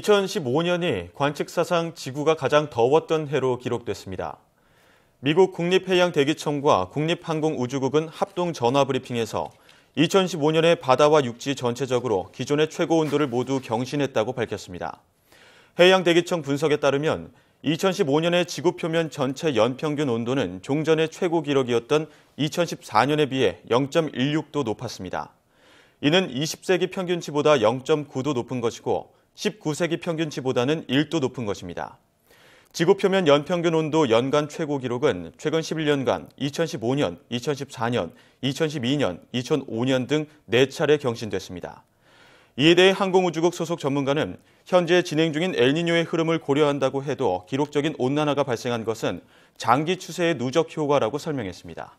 2015년이 관측사상 지구가 가장 더웠던 해로 기록됐습니다. 미국 국립해양대기청과 국립항공우주국은 합동 전화 브리핑에서 2015년에 바다와 육지 전체적으로 기존의 최고 온도를 모두 경신했다고 밝혔습니다. 해양대기청 분석에 따르면 2015년의 지구 표면 전체 연평균 온도는 종전의 최고 기록이었던 2014년에 비해 0.16도 높았습니다. 이는 20세기 평균치보다 0.9도 높은 것이고 19세기 평균치보다는 1도 높은 것입니다. 지구 표면 연평균 온도 연간 최고 기록은 최근 11년간 2015년, 2014년, 2012년, 2005년 등 4차례 경신됐습니다. 이에 대해 항공우주국 소속 전문가는 현재 진행 중인 엘니뇨의 흐름을 고려한다고 해도 기록적인 온난화가 발생한 것은 장기 추세의 누적 효과라고 설명했습니다.